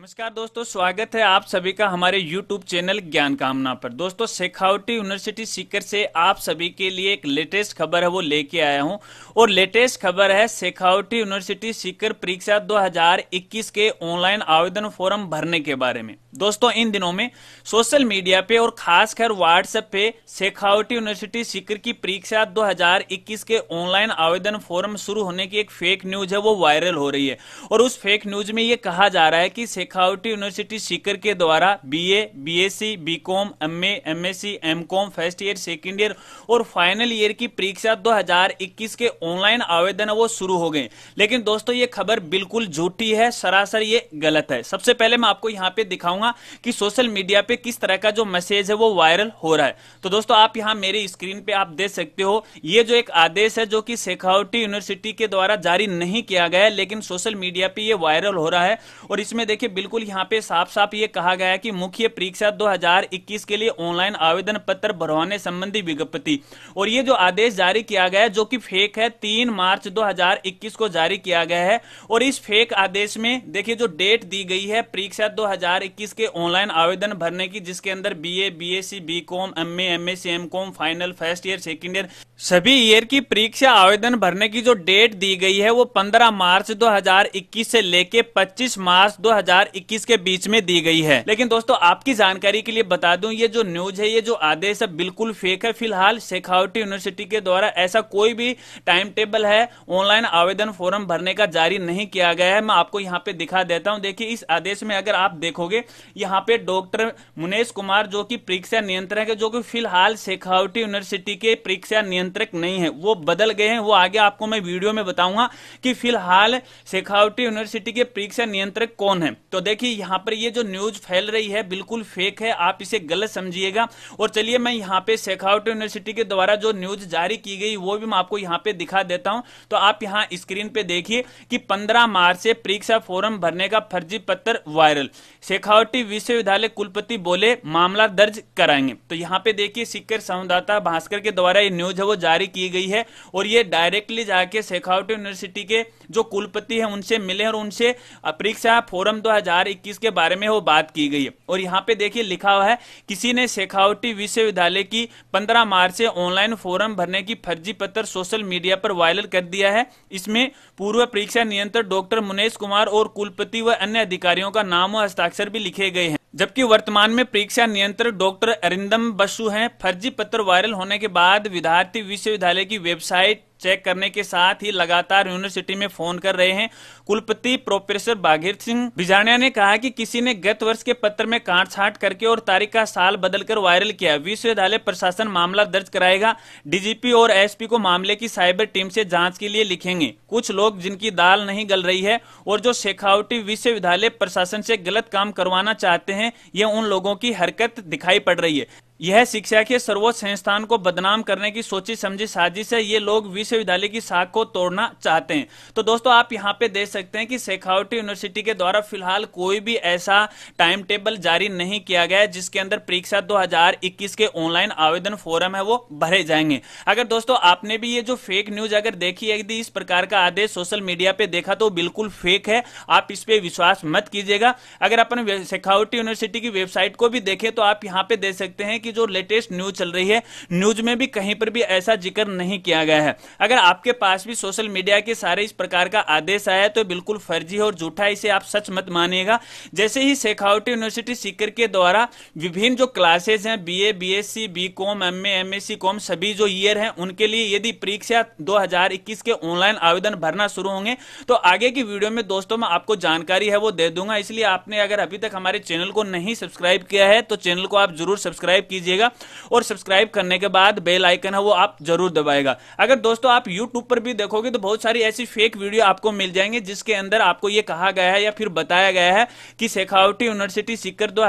नमस्कार दोस्तों स्वागत है आप सभी का हमारे YouTube चैनल ज्ञान कामना पर दोस्तों शेखावटी यूनिवर्सिटी सीकर से आप सभी के लिए एक लेटेस्ट खबर है वो लेके आया हूं और लेटेस्ट खबर है शेखावटी यूनिवर्सिटी सीकर परीक्षा 2021 के ऑनलाइन आवेदन फॉर्म भरने के बारे में दोस्तों इन दिनों में सोशल मीडिया पे और खासकर व्हाट्सएप पे शेखावटी यूनिवर्सिटी सीकर की परीक्षा 2021 के ऑनलाइन आवेदन फॉर्म शुरू होने की एक फेक न्यूज है वो वायरल हो रही है और उस फेक न्यूज में ये कहा जा रहा है कि शेखावटी यूनिवर्सिटी सीकर के द्वारा BA, BSc, BCom, MA, MSc, MCom first year second year और फाइनल ईयर की परीक्षा दो के ऑनलाइन आवेदन वो शुरू हो गए लेकिन दोस्तों ये खबर बिल्कुल झूठी है सरासर ये गलत है सबसे पहले मैं आपको यहाँ पे दिखाऊंगा चाहूंगा कि सोशल मीडिया पे किस तरह का जो मैसेज है वो वायरल हो रहा है तो दोस्तों आप यहाँ मेरे स्क्रीन पे आप देख सकते हो ये जो एक आदेश है जो कि शेखावटी यूनिवर्सिटी के द्वारा जारी नहीं किया गया है लेकिन सोशल मीडिया पे ये वायरल हो रहा है और इसमें देखिए बिल्कुल यहाँ पे साफ साफ ये कहा गया है कि मुख्य परीक्षा 2021 के लिए ऑनलाइन आवेदन पत्र भरवाने संबंधी विज्ञप्ति और ये जो आदेश जारी किया गया है जो कि फेक है तीन मार्च दो को जारी किया गया है और इस फेक आदेश में देखिए जो डेट दी गई है परीक्षा 2021 जिसके के ऑनलाइन आवेदन भरने की जिसके अंदर B A B S C B com M A M A C M com final first year second year सभी ईयर की परीक्षा आवेदन भरने की जो डेट दी गई है वो 15 मार्च 2021 से लेके 25 मार्च 2021 के बीच में दी गई है लेकिन दोस्तों आपकी जानकारी के लिए बता दूं ये जो न्यूज है ये जो आदेश है बिल्कुल फेक है फिलहाल शेखावटी यूनिवर्सिटी के द्वारा ऐसा कोई भी टाइम टेबल है ऑनलाइन आवेदन फॉर्म भरने का जारी नहीं किया गया है मैं आपको यहाँ पे दिखा देता हूँ देखिए इस आदेश में अगर आप देखोगे यहाँ पे डॉक्टर मुनेश कुमार जो की परीक्षा नियंत्रण है जो की फिलहाल शेखावटी यूनिवर्सिटी के परीक्षा नियंत्रण नियंत्रक नहीं है वो बदल गए हैं वो आगे आपको मैं वीडियो में बताऊंगा कि फिलहाल शेखावटी यूनिवर्सिटी के परीक्षा नियंत्रक कौन है तो देखिए यहाँ पर ये जो न्यूज फैल रही है बिल्कुल फेक है आप इसे गलत समझिएगा और चलिए मैं यहाँ पे शेखावटी यूनिवर्सिटी के द्वारा जो न्यूज जारी की गई वो भी मैं आपको यहाँ पे दिखा देता हूँ तो आप यहाँ स्क्रीन पे देखिए कि पंद्रह मार्च से परीक्षा फॉरम भरने का फर्जी पत्र वायरल शेखावटी विश्वविद्यालय कुलपति बोले मामला दर्ज कराएंगे तो यहाँ पे देखिए सिक्कर संवाददाता भास्कर के द्वारा ये न्यूज है वो जारी की गई है और ये डायरेक्टली जाके शेखावटी यूनिवर्सिटी के जो कुलपति है उनसे मिले और उनसे परीक्षा फोरम 2021 के बारे में वो बात की गई है और यहाँ पे देखिए लिखा हुआ है किसी ने शेखावटी विश्वविद्यालय की 15 मार्च से ऑनलाइन फोरम भरने की फर्जी पत्र सोशल मीडिया पर वायरल कर दिया है इसमें पूर्व परीक्षा नियंत्रक डॉक्टर मुनेश कुमार और कुलपति व अन्य अधिकारियों का नाम और हस्ताक्षर भी लिखे गए हैं जबकि वर्तमान में परीक्षा नियंत्रक डॉक्टर अरिंदम बसु हैं फर्जी पत्र वायरल होने के बाद विद्यार्थी विश्वविद्यालय की वेबसाइट चेक करने के साथ ही लगातार यूनिवर्सिटी में फोन कर रहे हैं कुलपति प्रोफेसर बाघिर सिंह बिजानिया ने कहा कि किसी ने गत वर्ष के पत्र में काट छाट करके और तारीख का साल बदलकर वायरल किया विश्वविद्यालय प्रशासन मामला दर्ज कराएगा डीजीपी और एसपी को मामले की साइबर टीम से जांच के लिए लिखेंगे कुछ लोग जिनकी दाल नहीं गल रही है और जो शेखावटी विश्वविद्यालय प्रशासन से गलत काम करवाना चाहते हैं ये उन लोगों की हरकत दिखाई पड़ रही है यह शिक्षा के सर्वोच्च संस्थान को बदनाम करने की सोची समझी साजिश है ये लोग विश्वविद्यालय की साख को तोड़ना चाहते हैं तो दोस्तों आप यहाँ पे देख सकते हैं कि शेखावटी यूनिवर्सिटी के द्वारा फिलहाल कोई भी ऐसा टाइम टेबल जारी नहीं किया गया है जिसके अंदर परीक्षा 2021 के ऑनलाइन आवेदन फोरम है वो भरे जाएंगे अगर दोस्तों आपने भी ये जो फेक न्यूज अगर देखी है यदि इस प्रकार का आदेश सोशल मीडिया पे देखा तो बिल्कुल फेक है आप इस पर विश्वास मत कीजिएगा अगर अपन शेखावटी यूनिवर्सिटी की वेबसाइट को भी देखें तो आप यहाँ पे देख सकते हैं कि की जो लेटेस्ट न्यूज चल रही है न्यूज में भी कहीं पर भी ऐसा जिक्र नहीं किया गया है अगर आपके पास भी सोशल मीडिया के सारे इस प्रकार का आदेश आया तो बिल्कुल फर्जी और झूठा इसे आप सच मत मानिएगा जैसे ही शेखावटी यूनिवर्सिटी सीकर के द्वारा विभिन्न जो क्लासेज हैं BA BSc BCom MA MSc com सभी जो ईयर हैं उनके लिए यदि परीक्षा 2021 के ऑनलाइन आवेदन भरना शुरू होंगे तो आगे की वीडियो में दोस्तों मैं आपको जानकारी है वो दे दूंगा इसलिए आपने अगर अभी तक हमारे चैनल को नहीं सब्सक्राइब किया है तो चैनल को आप जरूर सब्सक्राइब कीजिए कीजिएगा और सब्सक्राइब करने के बाद बेल आइकन है वो आप जरूर दबाएगा अगर दोस्तों आप यूट्यूब पर भी देखोगे तो बहुत सारी ऐसी फेक वीडियो आपको मिल जाएंगे जिसके अंदर आपको ये कहा गया है या फिर बताया गया है कि शेखावटी यूनिवर्सिटी सीकर दो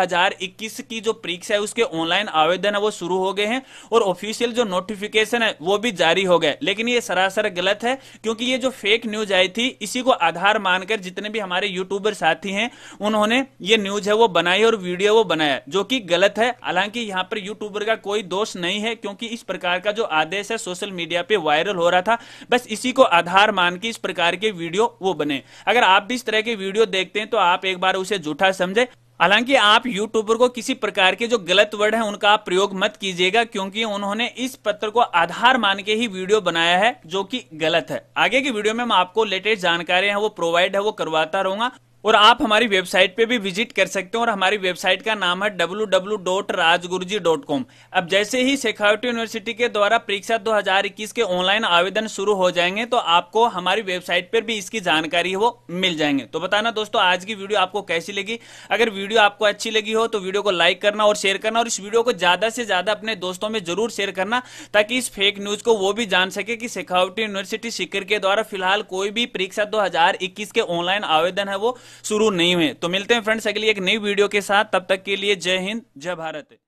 की जो परीक्षा है उसके ऑनलाइन आवेदन है वो शुरू हो गए हैं और ऑफिशियल जो नोटिफिकेशन है वो भी जारी हो गए लेकिन ये सरासर गलत है क्योंकि ये जो फेक न्यूज आई थी इसी को आधार मानकर जितने भी हमारे यूट्यूबर साथी हैं उन्होंने ये न्यूज है वो बनाई और वीडियो वो बनाया जो कि गलत है हालांकि यहाँ पर यूट्यूबर का कोई दोष नहीं है क्योंकि इस प्रकार का जो आदेश है सोशल मीडिया पे वायरल हो रहा था बस इसी को आधार मान के इस प्रकार के वीडियो वो बने अगर आप भी इस तरह के वीडियो देखते हैं तो आप एक बार उसे झूठा समझे हालांकि आप यूट्यूबर को किसी प्रकार के जो गलत वर्ड है उनका आप प्रयोग मत कीजिएगा क्योंकि उन्होंने इस पत्र को आधार मान के ही वीडियो बनाया है जो कि गलत है आगे की वीडियो में मैं आपको लेटेस्ट जानकारी है वो प्रोवाइड है वो करवाता रहूंगा और आप हमारी वेबसाइट पे भी विजिट कर सकते हो और हमारी वेबसाइट का नाम है डब्ल्यू अब जैसे ही शेखावटी यूनिवर्सिटी के द्वारा परीक्षा 2021 के ऑनलाइन आवेदन शुरू हो जाएंगे तो आपको हमारी वेबसाइट पर भी इसकी जानकारी वो मिल जाएंगे तो बताना दोस्तों आज की वीडियो आपको कैसी लगी अगर वीडियो आपको अच्छी लगी हो तो वीडियो को लाइक करना और शेयर करना और इस वीडियो को ज्यादा से ज्यादा अपने दोस्तों में जरूर शेयर करना ताकि इस फेक न्यूज को वो भी जान सके की शेखावटी यूनिवर्सिटी सीकर के द्वारा फिलहाल कोई भी परीक्षा दो के ऑनलाइन आवेदन है वो शुरू नहीं हुए तो मिलते हैं फ्रेंड्स अगली एक नई वीडियो के साथ तब तक के लिए जय हिंद जय भारत